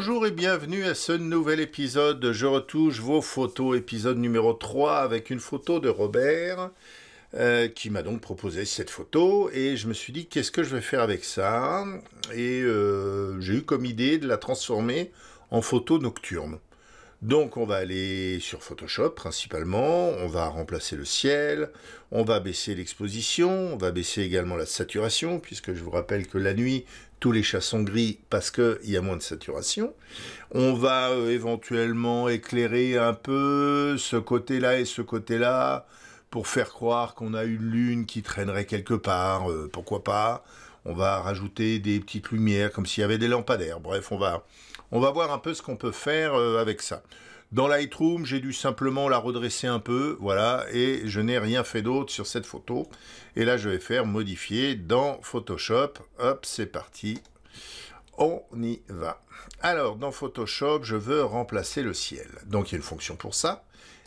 Bonjour et bienvenue à ce nouvel épisode Je retouche vos photos, épisode numéro 3 avec une photo de Robert euh, qui m'a donc proposé cette photo et je me suis dit qu'est-ce que je vais faire avec ça et euh, j'ai eu comme idée de la transformer en photo nocturne. Donc on va aller sur Photoshop principalement, on va remplacer le ciel, on va baisser l'exposition, on va baisser également la saturation, puisque je vous rappelle que la nuit, tous les chats sont gris parce qu'il y a moins de saturation. On va euh, éventuellement éclairer un peu ce côté-là et ce côté-là pour faire croire qu'on a une lune qui traînerait quelque part, euh, pourquoi pas. On va rajouter des petites lumières comme s'il y avait des lampadaires. Bref, on va, on va voir un peu ce qu'on peut faire euh, avec ça. Dans Lightroom, j'ai dû simplement la redresser un peu, voilà, et je n'ai rien fait d'autre sur cette photo. Et là, je vais faire modifier dans Photoshop. Hop, c'est parti. On y va. Alors, dans Photoshop, je veux remplacer le ciel. Donc, il y a une fonction pour ça.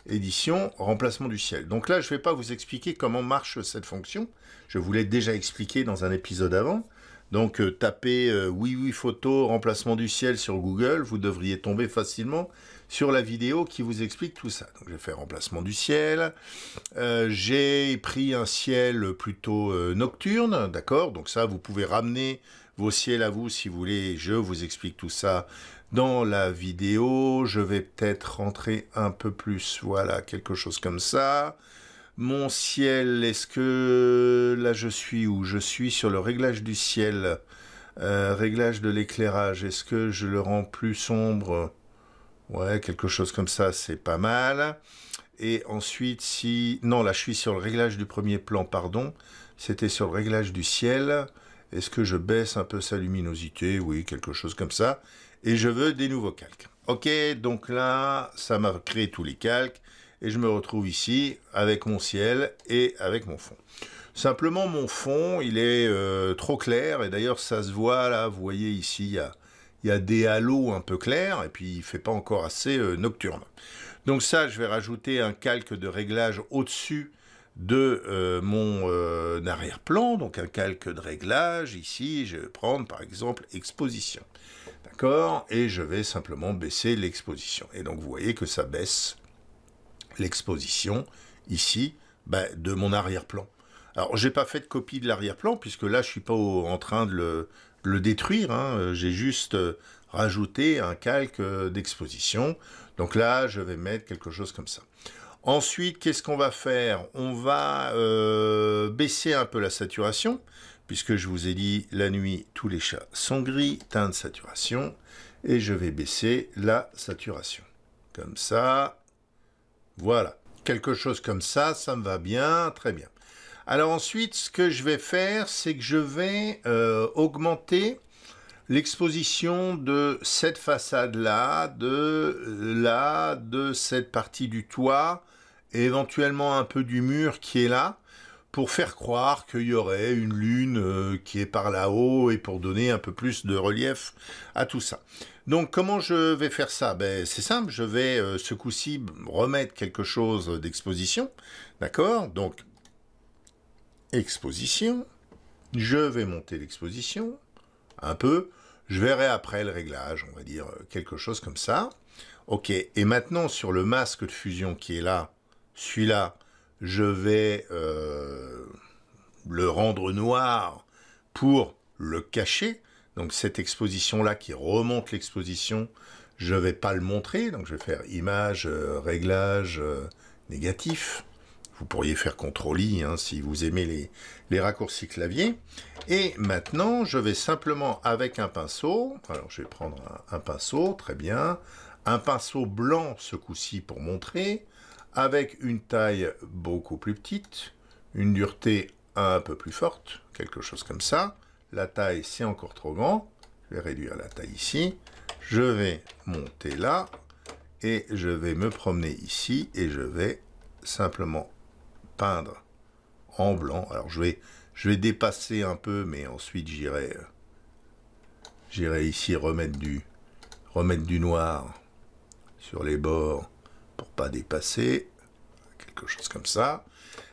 Édition, remplacement du ciel. Donc là, je ne vais pas vous expliquer comment marche cette fonction. Je vous l'ai déjà expliqué dans un épisode avant. Donc euh, tapez euh, oui oui photo remplacement du ciel sur Google, vous devriez tomber facilement sur la vidéo qui vous explique tout ça. Donc j'ai fait remplacement du ciel, euh, j'ai pris un ciel plutôt euh, nocturne, d'accord Donc ça, vous pouvez ramener vos ciels à vous si vous voulez, je vous explique tout ça dans la vidéo. Je vais peut-être rentrer un peu plus, voilà, quelque chose comme ça. Mon ciel, est-ce que là je suis où Je suis sur le réglage du ciel, euh, réglage de l'éclairage, est-ce que je le rends plus sombre Ouais, quelque chose comme ça, c'est pas mal. Et ensuite, si... Non, là, je suis sur le réglage du premier plan, pardon. C'était sur le réglage du ciel. Est-ce que je baisse un peu sa luminosité Oui, quelque chose comme ça. Et je veux des nouveaux calques. Ok, donc là, ça m'a créé tous les calques. Et je me retrouve ici avec mon ciel et avec mon fond. Simplement, mon fond, il est euh, trop clair. Et d'ailleurs, ça se voit là. Vous voyez ici, a il y a des halos un peu clairs, et puis il fait pas encore assez euh, nocturne. Donc ça, je vais rajouter un calque de réglage au-dessus de euh, mon euh, arrière-plan, donc un calque de réglage. Ici, je vais prendre par exemple exposition. D'accord Et je vais simplement baisser l'exposition. Et donc vous voyez que ça baisse l'exposition ici bah, de mon arrière-plan. Alors j'ai pas fait de copie de l'arrière-plan puisque là je suis pas en train de le, le détruire. Hein. Euh, j'ai juste euh, rajouté un calque euh, d'exposition. Donc là, je vais mettre quelque chose comme ça. Ensuite, qu'est-ce qu'on va faire On va baisser un peu la saturation, puisque je vous ai dit, la nuit, tous les chats sont gris, teint de saturation, et je vais baisser la saturation. Comme ça, voilà. Quelque chose comme ça, ça me va bien, très bien. Alors ensuite, ce que je vais faire, c'est que je vais euh, augmenter l'exposition de cette façade-là, de là, de cette partie du toit, et éventuellement un peu du mur qui est là, pour faire croire qu'il y aurait une lune euh, qui est par là-haut et pour donner un peu plus de relief à tout ça. Donc comment je vais faire ça ben, C'est simple, je vais euh, ce coup-ci remettre quelque chose d'exposition, d'accord Donc exposition, je vais monter l'exposition, un peu, je verrai après le réglage, on va dire euh, quelque chose comme ça. Ok, et maintenant sur le masque de fusion qui est là, celui-là, je vais euh, le rendre noir pour le cacher. Donc cette exposition-là qui remonte l'exposition, je ne vais pas le montrer, donc je vais faire image, euh, réglage, négatif. Vous pourriez faire CTRL-I hein, si vous aimez les, raccourcis clavier. Et maintenant, je vais simplement avec un pinceau, alors je vais prendre un pinceau, très bien, un pinceau blanc ce coup-ci pour montrer, avec une taille beaucoup plus petite, une dureté un peu plus forte, quelque chose comme ça. La taille, c'est encore trop grand. Je vais réduire la taille ici. Je vais monter là, et je vais me promener ici, et je vais simplement peindre en blanc. Alors je vais, je vais dépasser un peu, mais ensuite j'irai euh, j'irai ici remettre du, remettre du noir sur les bords pour pas dépasser, quelque chose comme ça.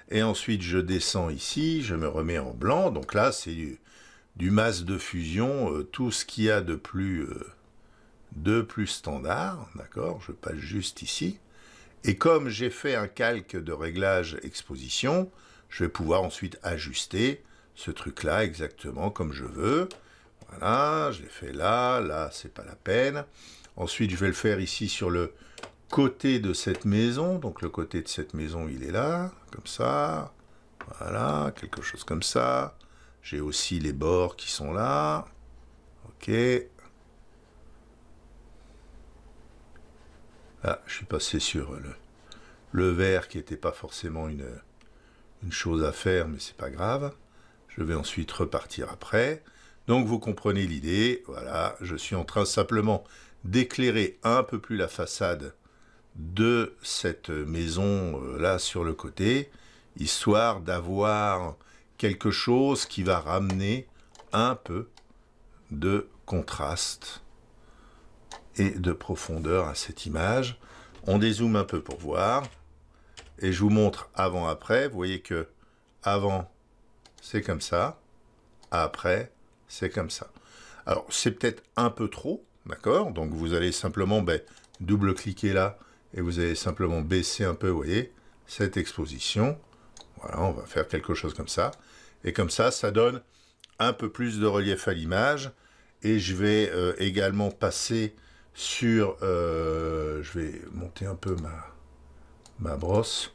Et ensuite je descends ici, je me remets en blanc, donc là c'est du, du masse de fusion, euh, tout ce qu'il y a de plus, euh, de plus standard, d'accord Je passe juste ici. Et comme j'ai fait un calque de réglage exposition, je vais pouvoir ensuite ajuster ce truc-là exactement comme je veux. Voilà, je l'ai fait là, là, c'est pas la peine. Ensuite, je vais le faire ici sur le côté de cette maison. Donc le côté de cette maison, il est là, comme ça. Voilà, quelque chose comme ça. J'ai aussi les bords qui sont là. Ok, Ah, je suis passé sur euh, le, le verre qui n'était pas forcément une, chose à faire, mais c'est pas grave. Je vais ensuite repartir après. Donc vous comprenez l'idée, voilà, je suis en train simplement d'éclairer un peu plus la façade de cette maison euh, là sur le côté, histoire d'avoir quelque chose qui va ramener un peu de contraste et de profondeur à cette image. On dézoome un peu pour voir. Et je vous montre avant-après. Vous voyez que avant, c'est comme ça. Après, c'est comme ça. Alors, c'est peut-être un peu trop, d'accord Donc, vous allez simplement ben, double-cliquer là et vous allez simplement baisser un peu, vous voyez, cette exposition. Voilà, on va faire quelque chose comme ça. Et comme ça, ça donne un peu plus de relief à l'image. Et je vais euh, également passer sur... Euh, je vais monter un peu ma, brosse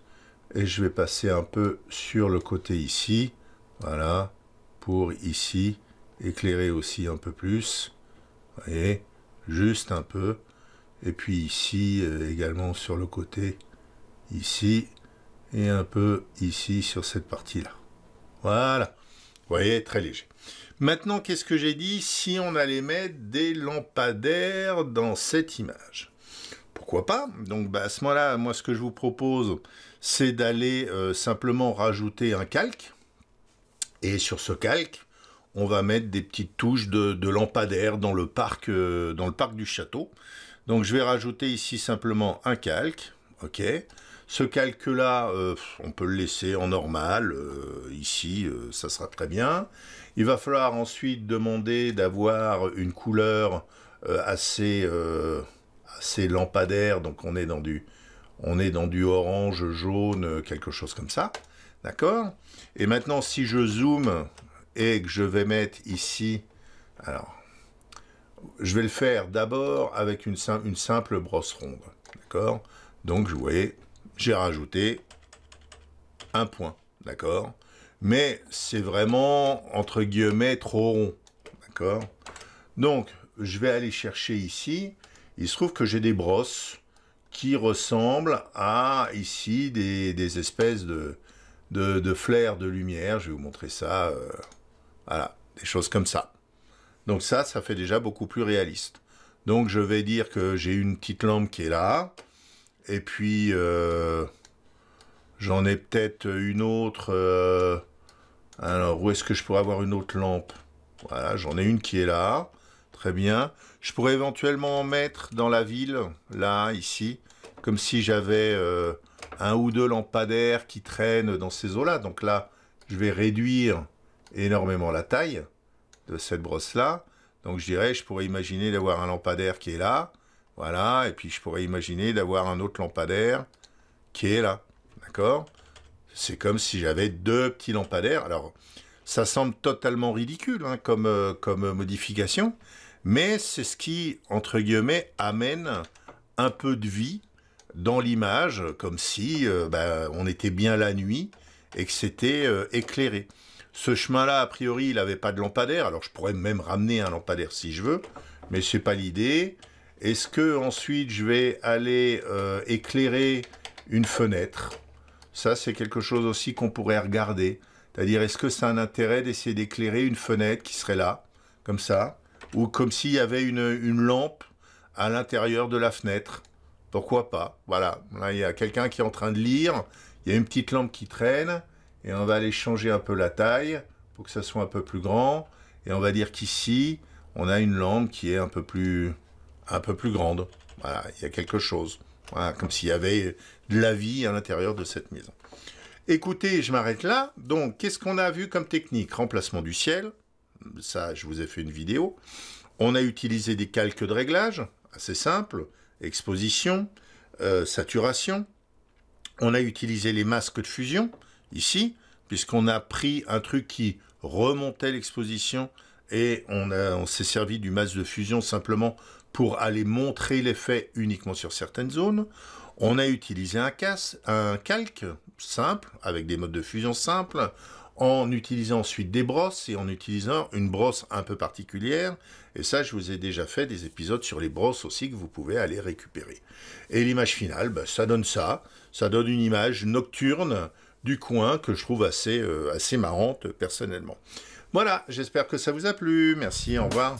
et je vais passer un peu sur le côté ici. Voilà, pour ici, éclairer aussi un peu plus. Vous voyez, juste un peu. Et puis ici, euh, également sur le côté, ici, et un peu ici sur cette partie-là. Voilà, vous voyez, très léger. Maintenant, qu'est-ce que j'ai dit Si on allait mettre des lampadaires dans cette image Pourquoi pas Donc bah, à ce moment-là, moi ce que je vous propose, c'est d'aller euh, simplement rajouter un calque. Et sur ce calque, on va mettre des petites touches de, lampadaires dans le, parc, euh, dans le parc du château. Donc je vais rajouter ici simplement un calque. OK. Ce calque-là, euh, on peut le laisser en normal. ici, ça sera très bien. Il va falloir ensuite demander d'avoir une couleur euh, euh, assez, lampadaire, donc on est dans du, on est dans du orange, jaune, quelque chose comme ça. D'accord Et maintenant, si je zoome et que je vais mettre ici... Alors, je vais le faire d'abord avec une, une, simple brosse ronde. D'accord Donc, vous voyez, j'ai rajouté un point. D'accord mais c'est vraiment, entre guillemets, trop rond. D'accord Donc, je vais aller chercher ici. Il se trouve que j'ai des brosses qui ressemblent à, ici, des, espèces de, de, de de lumière. Je vais vous montrer ça. Euh, voilà, des choses comme ça. Donc ça, ça fait déjà beaucoup plus réaliste. Donc je vais dire que j'ai une petite lampe qui est là. Et puis... Euh, J'en ai peut-être une autre. Euh, alors, où est-ce que je pourrais avoir une autre lampe Voilà, j'en ai une qui est là. Très bien. Je pourrais éventuellement en mettre dans la ville, là, ici, comme si j'avais euh, un ou deux lampadaires qui traînent dans ces eaux-là. Donc là, je vais réduire énormément la taille de cette brosse-là. Donc je dirais, je pourrais imaginer d'avoir un lampadaire qui est là. Voilà, et puis je pourrais imaginer d'avoir un autre lampadaire qui est là c'est comme si j'avais deux petits lampadaires. Alors, ça semble totalement ridicule hein, euh, comme, modification, mais c'est ce qui, entre guillemets, amène un peu de vie dans l'image, comme si euh, bah, on était bien la nuit et que c'était euh, éclairé. Ce chemin-là, a priori, il n'avait pas de lampadaire, alors je pourrais même ramener un lampadaire si je veux, mais ce n'est pas l'idée. Est-ce que ensuite je vais aller éclairer une fenêtre ça, c'est quelque chose aussi qu'on pourrait regarder. C'est-à-dire, est-ce que ça un intérêt d'essayer d'éclairer une fenêtre qui serait là, comme ça, ou comme s'il y avait une, lampe à l'intérieur de la fenêtre Pourquoi pas Voilà, là, il y a quelqu'un qui est en train de lire, il y a une petite lampe qui traîne, et on va aller changer un peu la taille pour que ça soit un peu plus grand, et on va dire qu'ici, on a une lampe qui est un peu plus, un peu plus grande. Voilà, il y a quelque chose comme s'il y avait de la vie à l'intérieur de cette maison. Écoutez, je m'arrête là. Donc, qu'est-ce qu'on a vu comme technique Remplacement du ciel. Ça, je vous ai fait une vidéo. On a utilisé des calques de réglage, assez simples. Exposition, euh, saturation. On a utilisé les masques de fusion, ici, puisqu'on a pris un truc qui remontait l'exposition et on s'est servi du masque de fusion simplement pour aller montrer l'effet uniquement sur certaines zones. On a utilisé un, casse, un calque simple, avec des modes de fusion simples, en utilisant ensuite des brosses et en utilisant une brosse un peu particulière. Et ça, je vous ai déjà fait des épisodes sur les brosses aussi que vous pouvez aller récupérer. Et l'image finale, bah, ça donne ça. Ça donne une image nocturne du coin que je trouve assez, euh, assez marrante personnellement. Voilà, j'espère que ça vous a plu. Merci, au revoir.